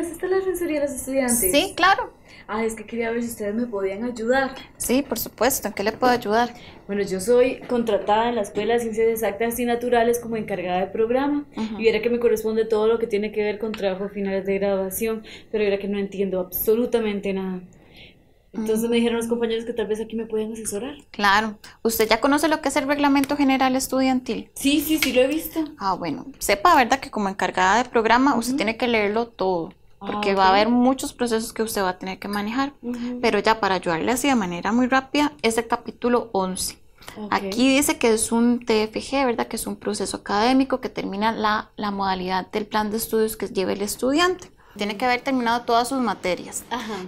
está la asesoría de los Estudiantes. Sí, claro. Ah, es que quería ver si ustedes me podían ayudar. Sí, por supuesto. ¿En qué le puedo ayudar? Bueno, yo soy contratada en la Escuela de Ciencias Exactas y Naturales como encargada de programa. Y era que me corresponde todo lo que tiene que ver con trabajo finales de graduación, pero era que no entiendo absolutamente nada. Entonces me mm. dijeron los compañeros que tal vez aquí me pueden asesorar. Claro. ¿Usted ya conoce lo que es el Reglamento General Estudiantil? Sí, sí, sí lo he visto. Ah, bueno. Sepa, ¿verdad? Que como encargada de programa usted tiene que leerlo todo. Ah, porque va a haber muchos procesos que usted va a tener que manejar, pero ya para ayudarle así de manera muy rápida es el capítulo 11. Aquí dice que es un TFG, ¿verdad? Que es un proceso académico que termina la, modalidad del plan de estudios que lleva el estudiante. Tiene que haber terminado todas sus materias.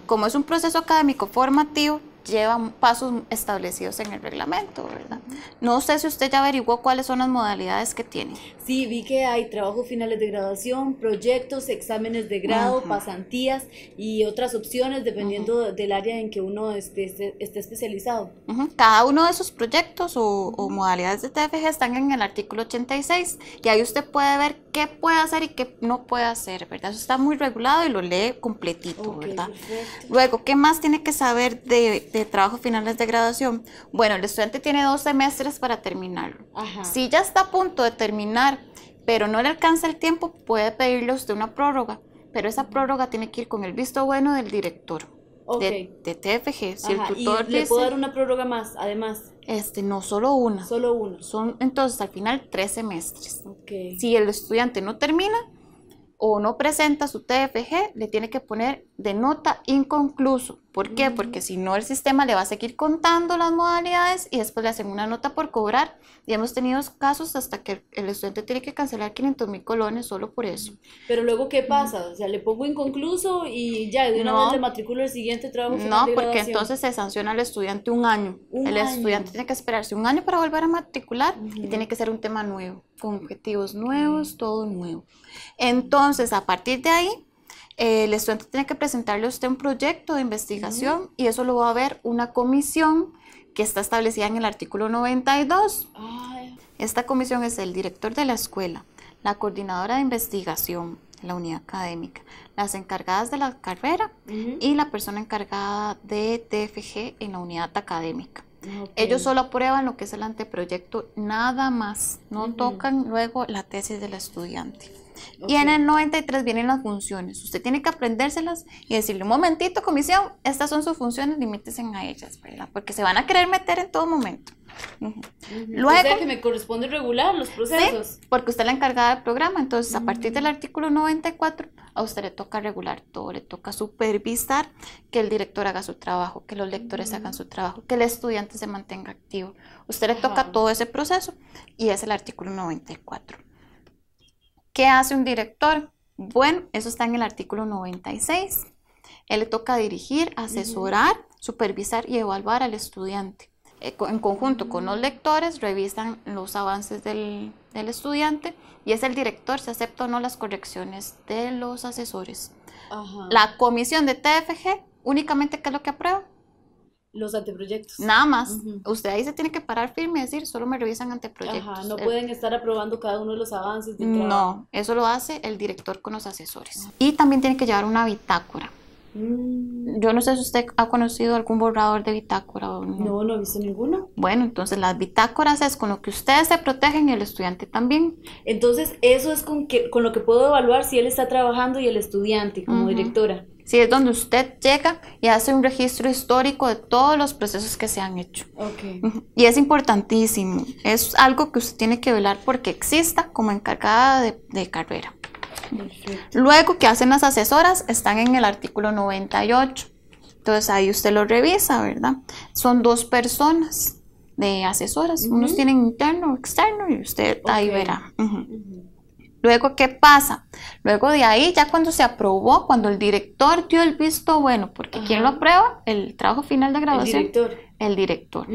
Como es un proceso académico formativo, llevan pasos establecidos en el reglamento, ¿verdad? No sé si usted ya averiguó cuáles son las modalidades que tiene. Sí, vi que hay trabajos finales de graduación, proyectos, exámenes de grado, pasantías y otras opciones dependiendo del área en que uno esté, esté, especializado. Cada uno de esos proyectos o, modalidades de TFG están en el artículo 86 y ahí usted puede ver qué puede hacer y qué no puede hacer, ¿verdad? Eso está muy regulado y lo lee completito, ¿verdad? Luego, ¿qué más tiene que saber de de trabajo finales de graduación, bueno, el estudiante tiene dos semestres para terminarlo. Si ya está a punto de terminar, pero no le alcanza el tiempo, puede pedirle usted una prórroga, pero esa prórroga tiene que ir con el visto bueno del director. De, TFG. ¿Y le dar una prórroga más, además. Este, no, solo una. Solo una. Son entonces al final tres semestres. Si el estudiante no termina o no presenta su TFG, le tiene que poner de nota inconcluso. ¿Por qué? Porque mm. si no, el sistema le va a seguir contando las modalidades y después le hacen una nota por cobrar. Y hemos tenido casos hasta que el estudiante tiene que cancelar 500 mil colones solo por eso. Mm. Pero luego, ¿qué pasa? O sea, le pongo inconcluso y ya de una vez le matriculo el siguiente trabajo. No, porque entonces se sanciona al estudiante un año. el estudiante tiene que esperarse un año para volver a matricular y tiene que ser un tema nuevo, con objetivos nuevos, todo nuevo. Entonces, a partir de ahí, el estudiante tiene que presentarle a usted un proyecto de investigación y eso lo va a ver una comisión que está establecida en el artículo 92. Esta comisión es el director de la escuela, la coordinadora de investigación, la unidad académica, las encargadas de la carrera y la persona encargada de TFG en la unidad académica. Ellos solo aprueban lo que es el anteproyecto, nada más, no tocan luego la tesis del estudiante. Y en el 93 vienen las funciones. Usted tiene que aprendérselas y decirle, un momentito, comisión, estas son sus funciones, en a ellas, ¿verdad? Porque se van a querer meter en todo momento. lo que me corresponde regular los procesos. porque usted es la encargada del programa. Entonces, a partir del artículo 94, a usted le toca regular todo, le toca supervisar que el director haga su trabajo, que los lectores hagan su trabajo, que el estudiante se mantenga activo. Usted le toca todo ese proceso y es el artículo 94. ¿Qué hace un director? Bueno, eso está en el artículo 96. Él le toca dirigir, asesorar, supervisar y evaluar al estudiante. Eh, en conjunto con los lectores, revisan los avances del, estudiante y es el director si acepta o no las correcciones de los asesores. La comisión de TFG únicamente, ¿qué es lo que aprueba? Los anteproyectos. Nada más. Usted ahí se tiene que parar firme y decir, solo me revisan anteproyectos. Ajá, no eh, pueden estar aprobando cada uno de los avances. De no, eso lo hace el director con los asesores. Y también tiene que llevar una bitácora. Mm. Yo no sé si usted ha conocido algún borrador de bitácora. O no. no, no he visto ninguno. Bueno, entonces las bitácoras es con lo que ustedes se protegen y el estudiante también. Entonces eso es con, que, con lo que puedo evaluar si él está trabajando y el estudiante como directora. Sí, es donde usted llega y hace un registro histórico de todos los procesos que se han hecho. Okay. Y es importantísimo, es algo que usted tiene que velar porque exista como encargada de carrera. Luego, ¿qué hacen las asesoras? Están en el artículo 98. Entonces ahí usted lo revisa, ¿verdad? Son dos personas de asesoras. Unos tienen interno, externo y usted ahí verá. Luego, ¿qué pasa? Luego de ahí, ya cuando se aprobó, cuando el director dio el visto bueno, porque ¿quién lo aprueba? El trabajo final de graduación. El director. El director.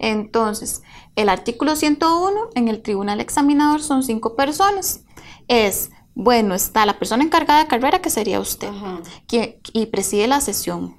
Entonces, el artículo 101 en el tribunal examinador son cinco personas. Es bueno, está la persona encargada de carrera, que sería usted, quien, y preside la sesión.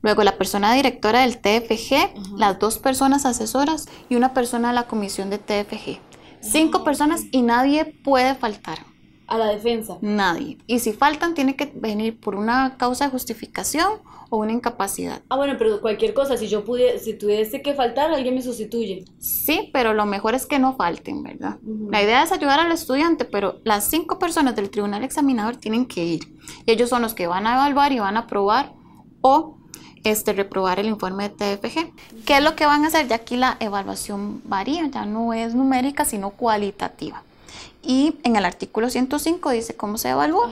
Luego la persona directora del TFG, las dos personas asesoras y una persona de la comisión de TFG. Cinco ah, personas y nadie puede faltar a la defensa. Nadie. Y si faltan, tiene que venir por una causa de justificación o una incapacidad. Ah, bueno, pero cualquier cosa, si yo pude, si tuviese que faltar, alguien me sustituye. Sí, pero lo mejor es que no falten, ¿verdad? La idea es ayudar al estudiante, pero las cinco personas del tribunal examinador tienen que ir. Y ellos son los que van a evaluar y van a aprobar o este, reprobar el informe de TFG. ¿Qué es lo que van a hacer? Ya aquí la evaluación varía, ya no es numérica, sino cualitativa. Y en el artículo 105 dice cómo se evalúa.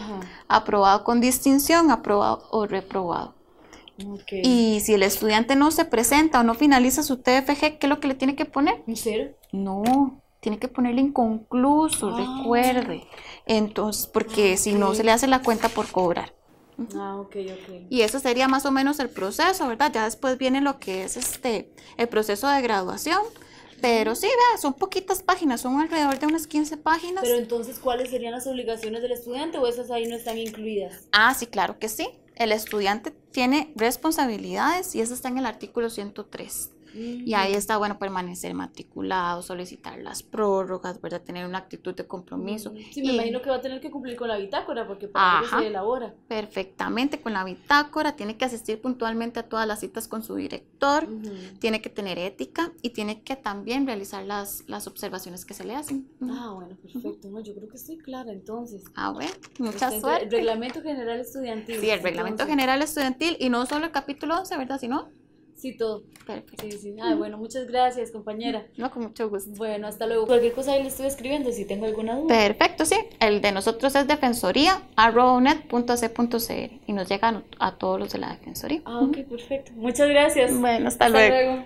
Aprobado con distinción, aprobado o reprobado. Y si el estudiante no se presenta o no finaliza su TFG, ¿qué es lo que le tiene que poner? ¿En No, tiene que ponerle inconcluso, ah. recuerde. Entonces, porque ah, si no se le hace la cuenta por cobrar. Ah, ok, ok. Y eso sería más o menos el proceso, ¿verdad? Ya después viene lo que es este el proceso de graduación, pero sí, vea, son poquitas páginas, son alrededor de unas 15 páginas. Pero entonces, ¿cuáles serían las obligaciones del estudiante o esas ahí no están incluidas? Ah, sí, claro que sí. El estudiante tiene responsabilidades y eso está en el artículo 103. Y ahí está, bueno, permanecer matriculado, solicitar las prórrogas, ¿verdad? Tener una actitud de compromiso. Mm, sí, me imagino que va a tener que cumplir con la bitácora porque para ajá, se elabora. Perfectamente, con la bitácora, tiene que asistir puntualmente a todas las citas con su director, tiene que tener ética y tiene que también realizar las, las observaciones que se le hacen. Ah, bueno, perfecto. No, yo creo que estoy clara entonces. Ah, bueno, este, mucha suerte. El reglamento general estudiantil. Sí, el reglamento general estudiantil y no solo el capítulo 11, ¿verdad? Sino Sí, todo. Perfecto. Sí, sí. Ay, ah, bueno, muchas gracias, compañera. No, con mucho gusto. Bueno, hasta luego. Cualquier cosa ahí le estoy escribiendo si tengo alguna duda. Perfecto, sí. El de nosotros es defensoría.net.c.cr y nos llegan a, todos los de la defensoría. Ah, ok, perfecto. Muchas gracias. Bueno, hasta, hasta luego.